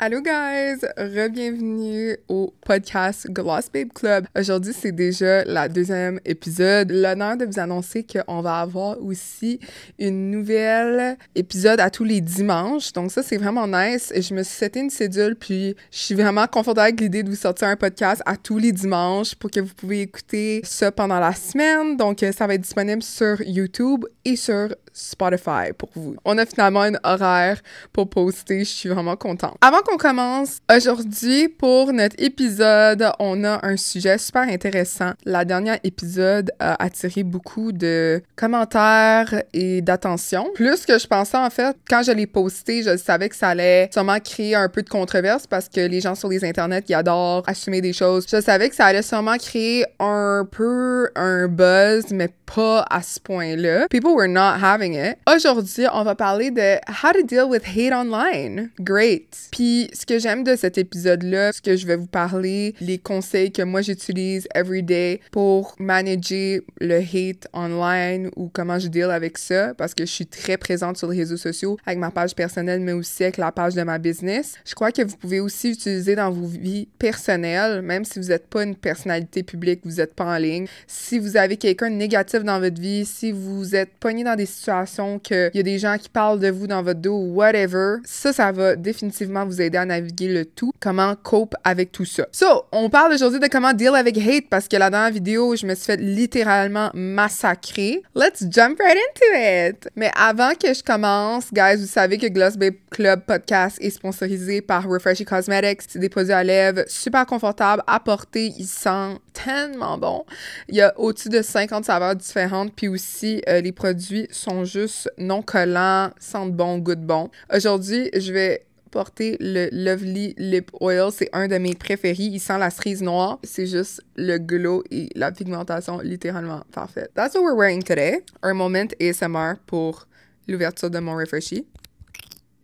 Allô guys, re-bienvenue au podcast Gloss Babe Club. Aujourd'hui, c'est déjà la deuxième épisode. L'honneur de vous annoncer qu'on va avoir aussi une nouvelle épisode à tous les dimanches. Donc ça, c'est vraiment nice. Je me suis seté une cédule, puis je suis vraiment confortable avec l'idée de vous sortir un podcast à tous les dimanches pour que vous pouvez écouter ça pendant la semaine. Donc ça va être disponible sur YouTube et sur Spotify pour vous. On a finalement un horaire pour poster. Je suis vraiment contente. Avant qu'on commence, aujourd'hui, pour notre épisode, on a un sujet super intéressant. La dernière épisode a attiré beaucoup de commentaires et d'attention. Plus que je pensais, en fait, quand je l'ai posté, je savais que ça allait sûrement créer un peu de controverse parce que les gens sur les internets, ils adorent assumer des choses. Je savais que ça allait sûrement créer un peu un buzz, mais pas à ce point-là. People were not having Aujourd'hui, on va parler de How to deal with hate online. Great. Puis ce que j'aime de cet épisode-là, ce que je vais vous parler, les conseils que moi j'utilise every day pour manager le hate online ou comment je deal avec ça parce que je suis très présente sur les réseaux sociaux avec ma page personnelle mais aussi avec la page de ma business. Je crois que vous pouvez aussi utiliser dans vos vies personnelles, même si vous n'êtes pas une personnalité publique, vous n'êtes pas en ligne. Si vous avez quelqu'un de négatif dans votre vie, si vous êtes pogné dans des situations qu'il y a des gens qui parlent de vous dans votre dos ou whatever, ça, ça va définitivement vous aider à naviguer le tout. Comment cope avec tout ça. So, on parle aujourd'hui de comment deal avec hate parce que là, dans la vidéo, je me suis fait littéralement massacrer. Let's jump right into it! Mais avant que je commence, guys, vous savez que Gloss Babe Club podcast est sponsorisé par Refreshy Cosmetics. C'est des produits à lèvres super confortables à porter. Ils sentent tellement bon. Il y a au-dessus de 50 saveurs différentes. Puis aussi, euh, les produits sont juste non collants, sentent bon, goûtent bon. Aujourd'hui, je vais porter le Lovely Lip Oil. C'est un de mes préférés. Il sent la cerise noire. C'est juste le glow et la pigmentation littéralement parfaite. That's what we're wearing today. Un moment ASMR pour l'ouverture de mon refreshy.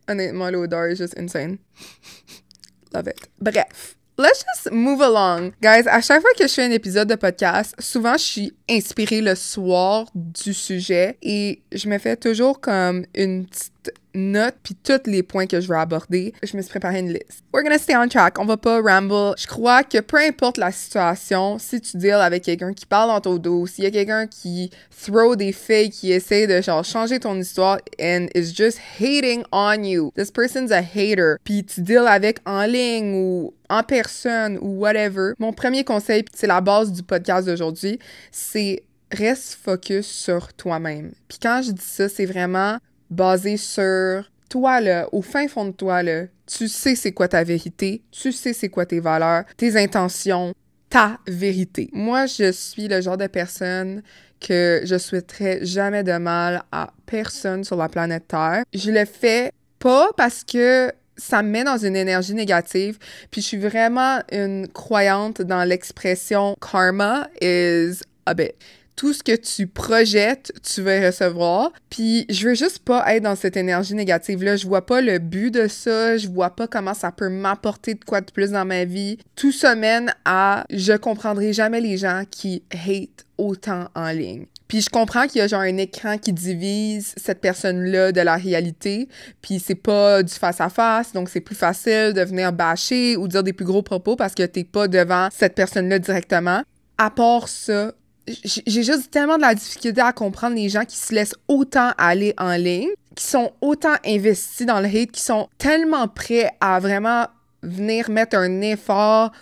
Honnêtement, l'odeur est juste insane. Love it. Bref. Let's just move along. Guys, à chaque fois que je fais un épisode de podcast, souvent je suis inspirée le soir du sujet et je me fais toujours comme une petite notes puis tous les points que je veux aborder. Je me suis préparé une liste. We're gonna stay on track. On va pas ramble. Je crois que peu importe la situation, si tu deals avec quelqu'un qui parle dans ton dos, s'il y a quelqu'un qui throw des faits, qui essaie de genre changer ton histoire and is just hating on you. This person's a hater. Puis tu deals avec en ligne ou en personne ou whatever. Mon premier conseil, c'est la base du podcast d'aujourd'hui, c'est reste focus sur toi-même. Puis quand je dis ça, c'est vraiment basé sur toi, là, au fin fond de toi, là, tu sais c'est quoi ta vérité, tu sais c'est quoi tes valeurs, tes intentions, ta vérité. Moi, je suis le genre de personne que je souhaiterais jamais de mal à personne sur la planète Terre. Je le fais pas parce que ça me met dans une énergie négative. Puis je suis vraiment une croyante dans l'expression karma is a bit tout ce que tu projettes, tu vas recevoir. Puis je veux juste pas être dans cette énergie négative là, je vois pas le but de ça, je vois pas comment ça peut m'apporter de quoi de plus dans ma vie. Tout ça mène à je comprendrai jamais les gens qui hate autant en ligne. Puis je comprends qu'il y a genre un écran qui divise cette personne-là de la réalité, puis c'est pas du face-à-face, donc c'est plus facile de venir bâcher ou dire des plus gros propos parce que t'es pas devant cette personne-là directement. À part ça, j'ai juste tellement de la difficulté à comprendre les gens qui se laissent autant aller en ligne, qui sont autant investis dans le hate, qui sont tellement prêts à vraiment venir mettre un effort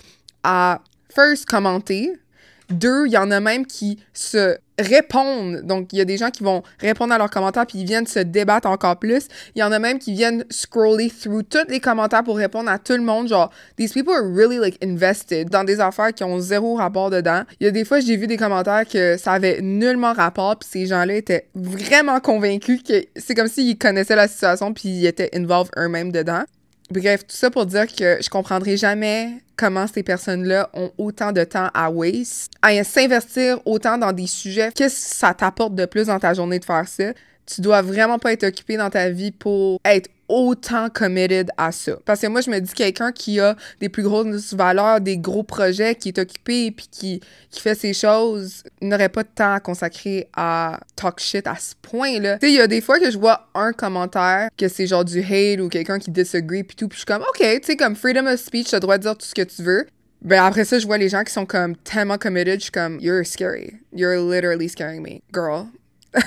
à first commenter, deux, il y en a même qui se répondent. Donc, il y a des gens qui vont répondre à leurs commentaires puis ils viennent se débattre encore plus. Il y en a même qui viennent scroller through tous les commentaires pour répondre à tout le monde. Genre, these people are really like invested dans des affaires qui ont zéro rapport dedans. Il y a des fois, j'ai vu des commentaires que ça avait nullement rapport puis ces gens-là étaient vraiment convaincus que c'est comme s'ils connaissaient la situation puis ils étaient involved eux-mêmes dedans. Bref, tout ça pour dire que je comprendrai jamais comment ces personnes-là ont autant de temps à waste, à s'investir autant dans des sujets. Qu'est-ce que ça t'apporte de plus dans ta journée de faire ça? Tu dois vraiment pas être occupé dans ta vie pour être autant committed à ça. Parce que moi, je me dis quelqu'un qui a des plus grosses valeurs, des gros projets, qui est occupé puis qui, qui fait ses choses, n'aurait pas de temps à consacrer à talk shit à ce point-là. Tu sais, il y a des fois que je vois un commentaire que c'est genre du hate ou quelqu'un qui disagree puis tout, puis je suis comme, OK, tu sais, comme freedom of speech, as le droit de dire tout ce que tu veux. Ben après ça, je vois les gens qui sont comme tellement committed, je suis comme, you're scary. You're literally scaring me, girl.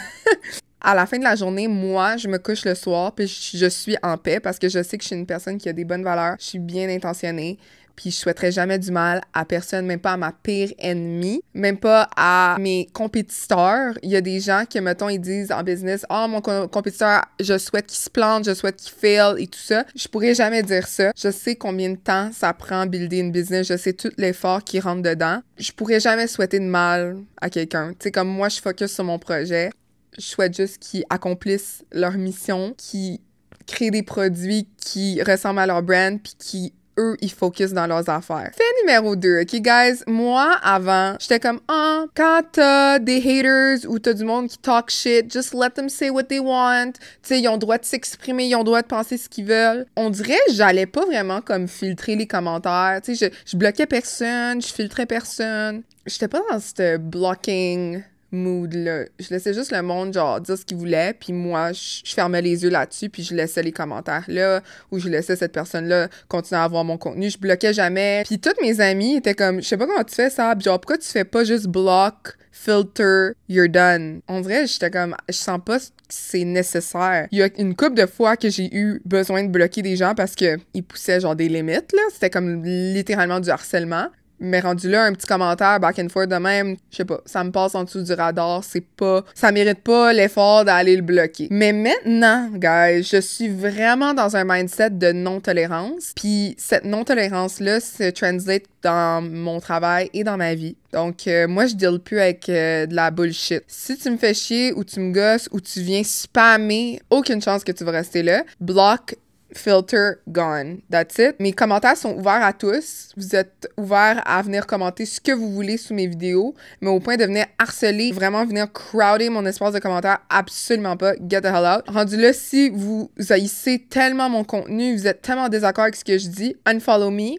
à la fin de la journée, moi, je me couche le soir, puis je, suis en paix parce que je sais que je suis une personne qui a des bonnes valeurs, je suis bien intentionnée, puis je souhaiterais jamais du mal à personne, même pas à ma pire ennemie, même pas à mes compétiteurs. Il y a des gens qui, mettons, ils disent en business, « oh, mon compétiteur, je souhaite qu'il se plante, je souhaite qu'il fail et tout ça. » Je pourrais jamais dire ça. Je sais combien de temps ça prend builder une business, je sais tout l'effort qui rentre dedans. Je pourrais jamais souhaiter de mal à quelqu'un. Tu sais, comme moi, je focus sur mon projet. Je souhaite juste qu'ils accomplissent leur mission, qu'ils créent des produits qui ressemblent à leur brand, puis qui eux, ils focusent dans leurs affaires. Fait numéro 2, OK, guys? Moi, avant, j'étais comme, ah, oh, quand t'as des haters ou t'as du monde qui talk shit, just let them say what they want. Tu sais, ils ont le droit de s'exprimer, ils ont le droit de penser ce qu'ils veulent. On dirait, j'allais pas vraiment comme filtrer les commentaires. Tu sais, je, je bloquais personne, je filtrais personne. J'étais pas dans ce blocking mood-là. Je laissais juste le monde, genre, dire ce qu'il voulait, puis moi, je, fermais les yeux là-dessus, puis je laissais les commentaires là, ou je laissais cette personne-là continuer à voir mon contenu. Je bloquais jamais. Puis toutes mes amies étaient comme, je sais pas comment tu fais ça, genre, pourquoi tu fais pas juste block, filter, you're done. En vrai, j'étais comme, je sens pas que c'est nécessaire. Il y a une couple de fois que j'ai eu besoin de bloquer des gens parce que ils poussaient genre des limites là, c'était comme littéralement du harcèlement. Mais rendu là, un petit commentaire back and forth de même, je sais pas, ça me passe en dessous du radar, c'est pas, ça mérite pas l'effort d'aller le bloquer. Mais maintenant, guys, je suis vraiment dans un mindset de non-tolérance. Puis cette non-tolérance-là se translate dans mon travail et dans ma vie. Donc, euh, moi, je deal plus avec euh, de la bullshit. Si tu me fais chier ou tu me gosses ou tu viens spammer, aucune chance que tu vas rester là. Block filter gone. That's it. Mes commentaires sont ouverts à tous. Vous êtes ouverts à venir commenter ce que vous voulez sous mes vidéos, mais au point de venir harceler, vraiment venir crowder mon espace de commentaires, absolument pas. Get the hell out. Rendu là, si vous haïssez tellement mon contenu, vous êtes tellement en désaccord avec ce que je dis, unfollow me.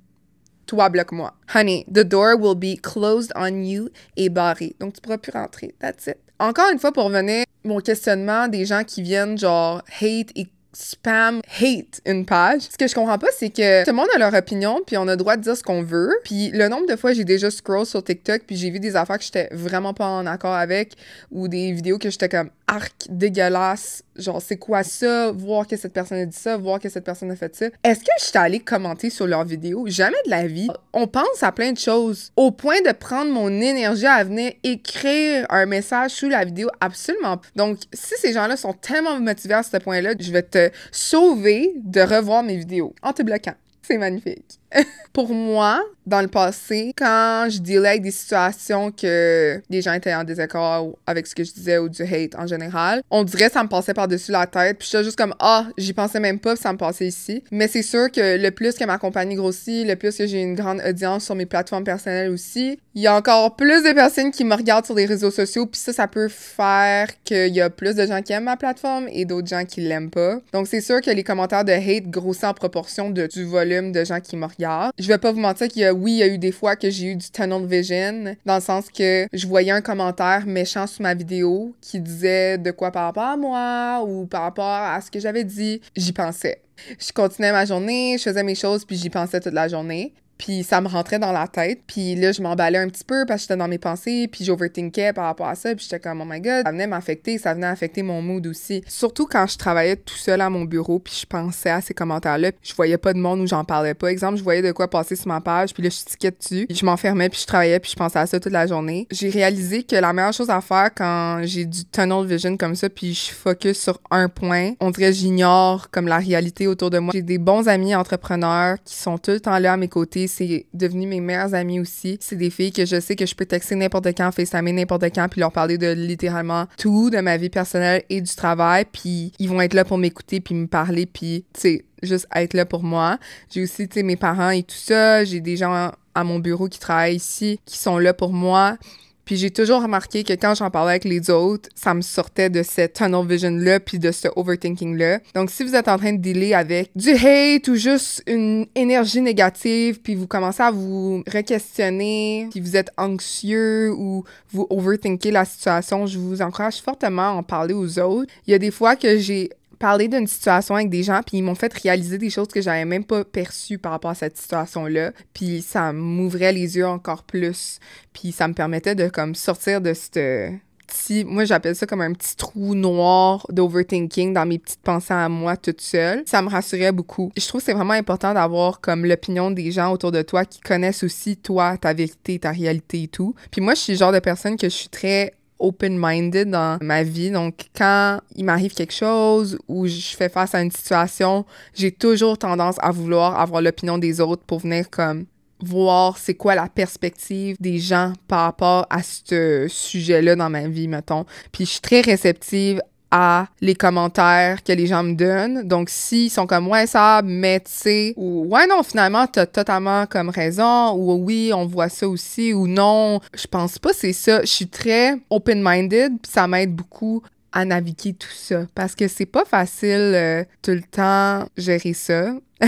Toi, bloque-moi. Honey, the door will be closed on you et barré. Donc, tu pourras plus rentrer. That's it. Encore une fois, pour revenir, mon questionnement des gens qui viennent, genre, hate et spam hate une page. Ce que je comprends pas, c'est que tout le monde a leur opinion, puis on a le droit de dire ce qu'on veut. Puis le nombre de fois j'ai déjà scroll sur TikTok, puis j'ai vu des affaires que j'étais vraiment pas en accord avec, ou des vidéos que j'étais comme arc dégueulasse. Genre, c'est quoi ça? Voir que cette personne a dit ça, voir que cette personne a fait ça. Est-ce que je suis allée commenter sur leur vidéo? Jamais de la vie. On pense à plein de choses. Au point de prendre mon énergie à venir écrire un message sous la vidéo, absolument. Donc, si ces gens-là sont tellement motivés à ce point-là, je vais te sauver de revoir mes vidéos en te bloquant. C'est magnifique. Pour moi, dans le passé, quand je dealais des situations que des gens étaient en désaccord avec ce que je disais ou du hate en général, on dirait que ça me passait par-dessus la tête. Puis j'étais juste comme Ah, j'y pensais même pas, ça me passait ici. Mais c'est sûr que le plus que ma compagnie grossit, le plus que j'ai une grande audience sur mes plateformes personnelles aussi, il y a encore plus de personnes qui me regardent sur les réseaux sociaux. Puis ça, ça peut faire qu'il y a plus de gens qui aiment ma plateforme et d'autres gens qui l'aiment pas. Donc c'est sûr que les commentaires de hate grossissent en proportion de, du volume de gens qui me regardent je vais pas vous mentir qu'il y a, oui, il y a eu des fois que j'ai eu du tunnel vision, dans le sens que je voyais un commentaire méchant sous ma vidéo qui disait de quoi par rapport à moi ou par rapport à ce que j'avais dit. J'y pensais. Je continuais ma journée, je faisais mes choses, puis j'y pensais toute la journée. Puis ça me rentrait dans la tête. Puis là, je m'emballais un petit peu parce que j'étais dans mes pensées. Puis j'overthinkais par rapport à ça. Puis j'étais comme, oh my god, ça venait m'affecter. Ça venait affecter mon mood aussi. Surtout quand je travaillais tout seul à mon bureau. Puis je pensais à ces commentaires-là. je voyais pas de monde où j'en parlais pas. Exemple, je voyais de quoi passer sur ma page. Puis là, je tiquais dessus. Puis je m'enfermais. Puis je travaillais. Puis je pensais à ça toute la journée. J'ai réalisé que la meilleure chose à faire quand j'ai du tunnel vision comme ça. Puis je focus sur un point. On dirait j'ignore comme la réalité autour de moi. J'ai des bons amis entrepreneurs qui sont tout le temps là à mes côtés c'est devenu mes meilleures amies aussi. C'est des filles que je sais que je peux texter n'importe quand, mère n'importe quand, puis leur parler de littéralement tout, de ma vie personnelle et du travail, puis ils vont être là pour m'écouter, puis me parler, puis, tu sais, juste être là pour moi. J'ai aussi, tu sais, mes parents et tout ça. J'ai des gens à mon bureau qui travaillent ici, qui sont là pour moi. Puis j'ai toujours remarqué que quand j'en parlais avec les autres, ça me sortait de cette tunnel vision-là, puis de ce overthinking-là. Donc si vous êtes en train de dealer avec du hate ou juste une énergie négative, puis vous commencez à vous re-questionner, puis vous êtes anxieux ou vous overthinker la situation, je vous encourage fortement à en parler aux autres. Il y a des fois que j'ai Parler d'une situation avec des gens, puis ils m'ont fait réaliser des choses que j'avais même pas perçues par rapport à cette situation-là. Puis ça m'ouvrait les yeux encore plus. Puis ça me permettait de comme sortir de ce euh, petit, moi j'appelle ça comme un petit trou noir d'overthinking dans mes petites pensées à moi toute seule. Ça me rassurait beaucoup. Je trouve que c'est vraiment important d'avoir comme l'opinion des gens autour de toi qui connaissent aussi toi, ta vérité, ta réalité et tout. Puis moi, je suis le genre de personne que je suis très open-minded dans ma vie. Donc, quand il m'arrive quelque chose ou je fais face à une situation, j'ai toujours tendance à vouloir avoir l'opinion des autres pour venir comme voir c'est quoi la perspective des gens par rapport à ce sujet-là dans ma vie, mettons. Puis je suis très réceptive à les commentaires que les gens me donnent. Donc, s'ils sont comme, ouais, ça, mais tu sais, ou ouais, non, finalement, t'as totalement comme raison, ou oui, on voit ça aussi, ou non, je pense pas, c'est ça. Je suis très open-minded, ça m'aide beaucoup à naviguer tout ça parce que c'est pas facile euh, tout le temps gérer ça.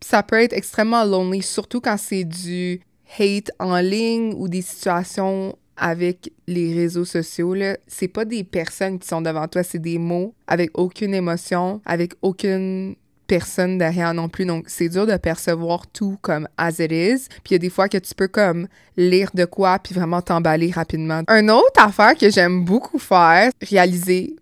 ça peut être extrêmement lonely, surtout quand c'est du hate en ligne ou des situations avec les réseaux sociaux, là, c'est pas des personnes qui sont devant toi, c'est des mots avec aucune émotion, avec aucune personne derrière non plus. Donc, c'est dur de percevoir tout comme as it is. Puis il y a des fois que tu peux comme lire de quoi puis vraiment t'emballer rapidement. Un autre affaire que j'aime beaucoup faire, réaliser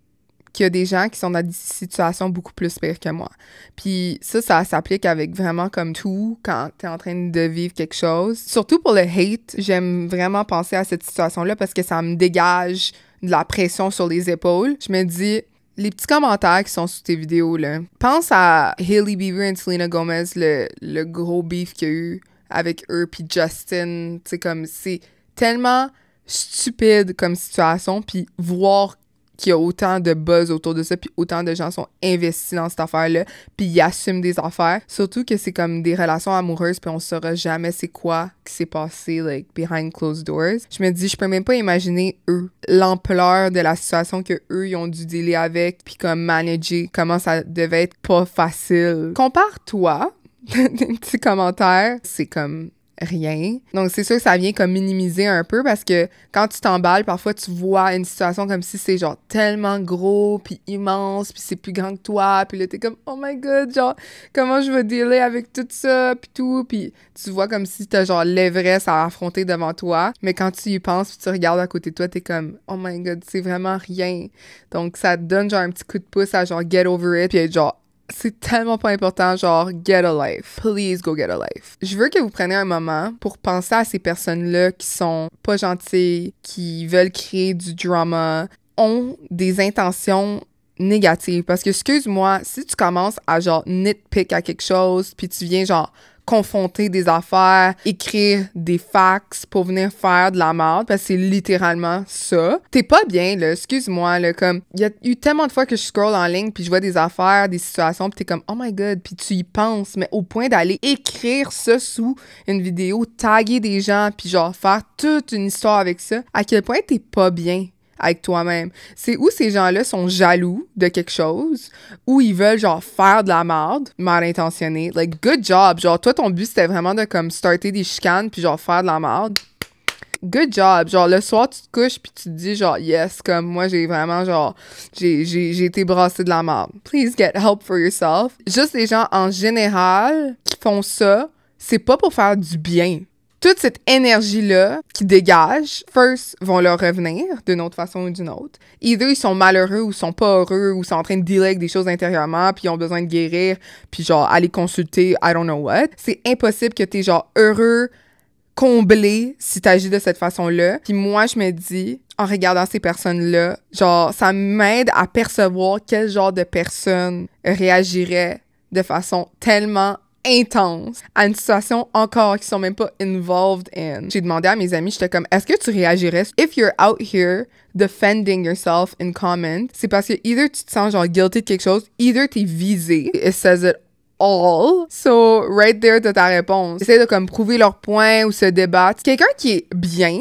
qu'il y a des gens qui sont dans des situations beaucoup plus pires que moi. Puis ça, ça s'applique avec vraiment comme tout quand tu es en train de vivre quelque chose. Surtout pour le hate, j'aime vraiment penser à cette situation-là parce que ça me dégage de la pression sur les épaules. Je me dis, les petits commentaires qui sont sous tes vidéos, là. Pense à Hailey Bieber et Selena Gomez, le, le gros beef qu'il y a eu avec eux, puis Justin. C'est comme, c'est tellement stupide comme situation, puis voir qu'il y a autant de buzz autour de ça, puis autant de gens sont investis dans cette affaire-là, puis ils assument des affaires. Surtout que c'est comme des relations amoureuses, puis on saura jamais c'est quoi qui s'est passé, like, behind closed doors. Je me dis, je peux même pas imaginer, eux, l'ampleur de la situation que eux, ils ont dû dealer avec, puis comme manager, comment ça devait être pas facile. Compare-toi, des petits commentaires, c'est comme rien. Donc, c'est sûr que ça vient comme minimiser un peu parce que quand tu t'emballes, parfois tu vois une situation comme si c'est genre tellement gros, puis immense, puis c'est plus grand que toi, puis là t'es comme oh my god, genre comment je vais dealer avec tout ça, puis tout, puis tu vois comme si t'as genre l'Everest à affronter devant toi. Mais quand tu y penses, puis tu regardes à côté de toi, t'es comme oh my god, c'est vraiment rien. Donc, ça te donne genre un petit coup de pouce à genre get over it, puis être genre c'est tellement pas important, genre get a life. Please go get a life. Je veux que vous preniez un moment pour penser à ces personnes-là qui sont pas gentilles, qui veulent créer du drama, ont des intentions négatives. Parce que, excuse-moi, si tu commences à genre nitpick à quelque chose, puis tu viens genre confronter des affaires, écrire des fax pour venir faire de la merde, parce que c'est littéralement ça. T'es pas bien, là, excuse-moi, là, comme, il y a eu tellement de fois que je scroll en ligne, puis je vois des affaires, des situations, puis t'es comme, oh my god, puis tu y penses, mais au point d'aller écrire ça sous une vidéo, taguer des gens, puis genre faire toute une histoire avec ça, à quel point t'es pas bien avec toi-même. C'est où ces gens-là sont jaloux de quelque chose, où ils veulent genre faire de la merde, mal intentionnée. Like, good job. Genre, toi, ton but, c'était vraiment de comme starter des chicanes, puis genre faire de la merde. Good job. Genre, le soir, tu te couches, puis tu te dis genre, yes, comme moi, j'ai vraiment genre, j'ai, été brassé de la merde. Please get help for yourself. Juste les gens en général qui font ça, c'est pas pour faire du bien toute cette énergie-là qui dégage, first, vont leur revenir d'une autre façon ou d'une autre. Either ils sont malheureux ou sont pas heureux ou sont en train de dealer des choses intérieurement puis ils ont besoin de guérir puis genre aller consulter, I don't know what. C'est impossible que t'es genre heureux, comblé si t'agis de cette façon-là. Puis moi, je me dis, en regardant ces personnes-là, genre, ça m'aide à percevoir quel genre de personne réagirait de façon tellement intense à une situation encore qui sont même pas involved in. J'ai demandé à mes amis, j'étais comme, est-ce que tu réagirais if you're out here defending yourself in comment? C'est parce que either tu te sens genre guilty de quelque chose, either t'es visé. It says it all. So, right there, de ta réponse. Essaye de comme prouver leur point ou se débattre. Quelqu'un qui est bien,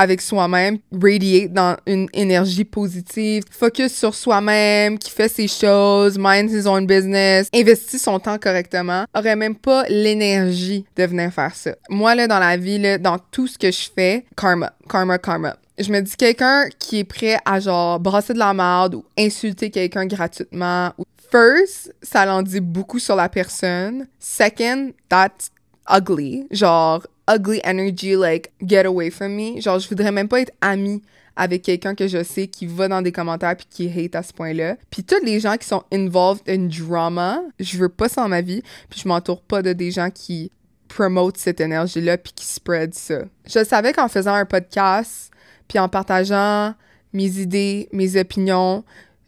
avec soi-même, radiate dans une énergie positive, focus sur soi-même, qui fait ses choses, mind his own business, investit son temps correctement, aurait même pas l'énergie de venir faire ça. Moi, là, dans la vie, là, dans tout ce que je fais, karma, karma, karma je me dis quelqu'un qui est prêt à genre brasser de la merde ou insulter quelqu'un gratuitement. First, ça l'en dit beaucoup sur la personne. Second, that's ugly. Genre, ugly energy, like, get away from me. Genre, je voudrais même pas être amie avec quelqu'un que je sais qui va dans des commentaires puis qui hate à ce point-là. Puis tous les gens qui sont involved in drama, je veux pas ça dans ma vie. Puis je m'entoure pas de des gens qui promote cette énergie-là puis qui spread ça. Je savais qu'en faisant un podcast puis en partageant mes idées, mes opinions,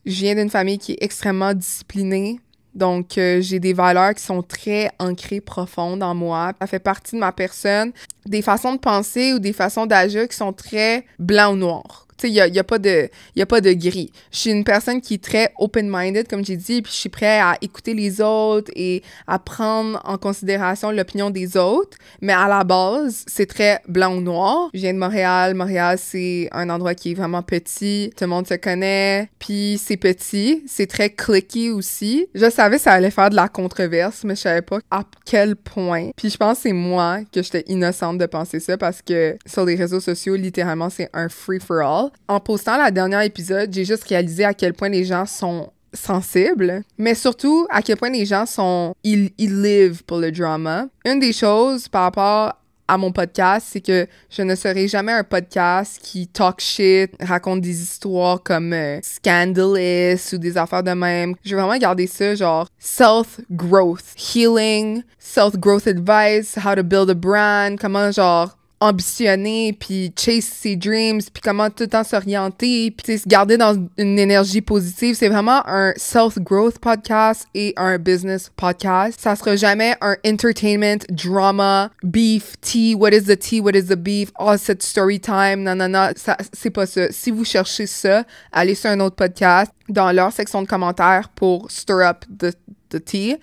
je viens d'une famille qui est extrêmement disciplinée, donc, euh, j'ai des valeurs qui sont très ancrées, profondes en moi. Ça fait partie de ma personne. Des façons de penser ou des façons d'agir qui sont très blanc ou noirs il n'y a, y a, pas de, a pas de gris. Je suis une personne qui est très open-minded, comme j'ai dit, puis je suis prête à écouter les autres et à prendre en considération l'opinion des autres. Mais à la base, c'est très blanc ou noir. Je viens de Montréal. Montréal, c'est un endroit qui est vraiment petit. Tout le monde se connaît. Puis c'est petit. C'est très cliqué aussi. Je savais que ça allait faire de la controverse, mais je savais pas à quel point. Puis je pense que c'est moi que j'étais innocente de penser ça parce que sur les réseaux sociaux, littéralement, c'est un free-for-all. En postant la dernière épisode, j'ai juste réalisé à quel point les gens sont sensibles, mais surtout à quel point les gens sont ils, ils live pour le drama. Une des choses par rapport à mon podcast, c'est que je ne serai jamais un podcast qui talk shit, raconte des histoires comme euh, scandalous ou des affaires de même. Je vais vraiment garder ça genre self growth, healing, self growth advice, how to build a brand, comment genre ambitionner, puis chase ses dreams, puis comment tout le temps s'orienter, puis se garder dans une énergie positive. C'est vraiment un self-growth podcast et un business podcast. Ça sera jamais un entertainment, drama, beef, tea, what is the tea, what is the beef, ah, oh, cette story time, non, non, c'est pas ça. Si vous cherchez ça, allez sur un autre podcast dans leur section de commentaires pour stir up the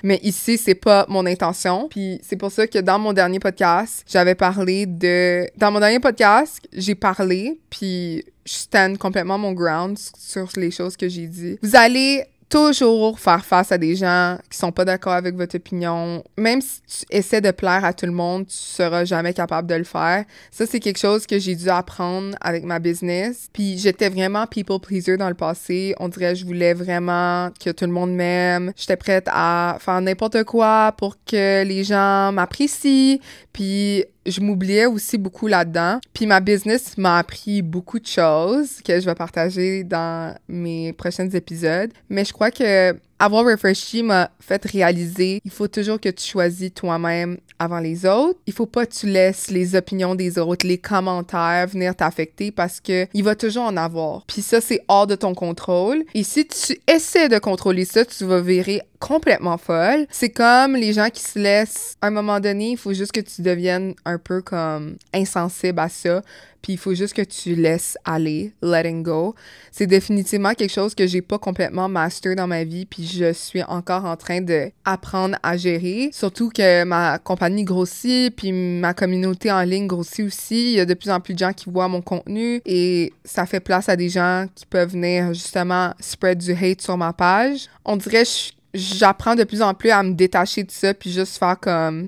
mais ici, c'est pas mon intention. Puis c'est pour ça que dans mon dernier podcast, j'avais parlé de... Dans mon dernier podcast, j'ai parlé, puis je stand complètement mon ground sur les choses que j'ai dit. Vous allez toujours faire face à des gens qui sont pas d'accord avec votre opinion. Même si tu essaies de plaire à tout le monde, tu seras jamais capable de le faire. Ça, c'est quelque chose que j'ai dû apprendre avec ma business. Puis j'étais vraiment people pleaser dans le passé. On dirait je voulais vraiment que tout le monde m'aime. J'étais prête à faire n'importe quoi pour que les gens m'apprécient. Puis je m'oubliais aussi beaucoup là-dedans. Puis ma business m'a appris beaucoup de choses que je vais partager dans mes prochains épisodes. Mais je crois que avoir Refreshy m'a fait réaliser, il faut toujours que tu choisis toi-même avant les autres. Il faut pas que tu laisses les opinions des autres, les commentaires venir t'affecter parce que il va toujours en avoir. Puis ça, c'est hors de ton contrôle. Et si tu essaies de contrôler ça, tu vas virer complètement folle. C'est comme les gens qui se laissent, à un moment donné, il faut juste que tu deviennes un peu comme insensible à ça puis il faut juste que tu laisses aller, letting go. C'est définitivement quelque chose que j'ai pas complètement master dans ma vie, puis je suis encore en train d'apprendre à gérer. Surtout que ma compagnie grossit, puis ma communauté en ligne grossit aussi. Il y a de plus en plus de gens qui voient mon contenu et ça fait place à des gens qui peuvent venir justement spread du hate sur ma page. On dirait que j'apprends de plus en plus à me détacher de ça puis juste faire comme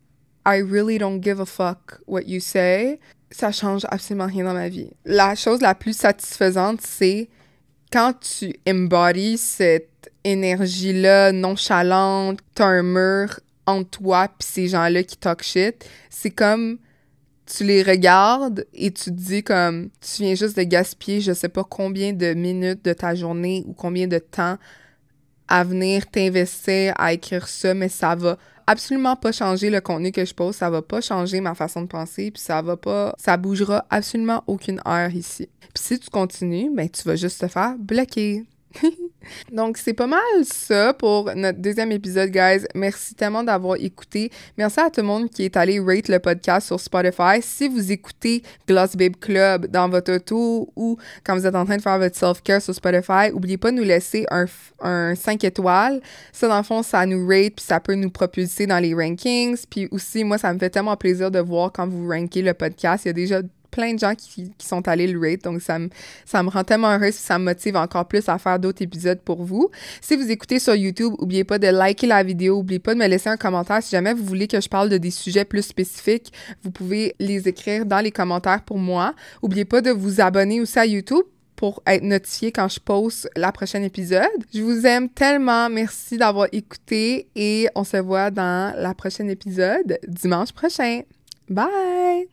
I really don't give a fuck what you say ça change absolument rien dans ma vie. La chose la plus satisfaisante, c'est quand tu embodies cette énergie-là nonchalante, t'as un mur en toi puis ces gens-là qui talk shit, c'est comme tu les regardes et tu te dis comme tu viens juste de gaspiller je sais pas combien de minutes de ta journée ou combien de temps à venir t'investir à écrire ça, mais ça va absolument pas changer le contenu que je pose, ça va pas changer ma façon de penser, puis ça va pas, ça bougera absolument aucune heure ici. Puis si tu continues, ben tu vas juste te faire bloquer. Donc, c'est pas mal ça pour notre deuxième épisode, guys. Merci tellement d'avoir écouté. Merci à tout le monde qui est allé rate le podcast sur Spotify. Si vous écoutez Gloss Babe Club dans votre auto ou quand vous êtes en train de faire votre self-care sur Spotify, n'oubliez pas de nous laisser un, 5 étoiles. Ça, dans le fond, ça nous rate puis ça peut nous propulser dans les rankings. Puis aussi, moi, ça me fait tellement plaisir de voir quand vous rankez le podcast. Il y a déjà plein de gens qui, sont allés le rate. Donc, ça me, ça me rend tellement heureuse ça me motive encore plus à faire d'autres épisodes pour vous. Si vous écoutez sur YouTube, n'oubliez pas de liker la vidéo, n'oubliez pas de me laisser un commentaire. Si jamais vous voulez que je parle de des sujets plus spécifiques, vous pouvez les écrire dans les commentaires pour moi. N'oubliez pas de vous abonner aussi à YouTube pour être notifié quand je poste la prochaine épisode. Je vous aime tellement. Merci d'avoir écouté et on se voit dans la prochaine épisode dimanche prochain. Bye!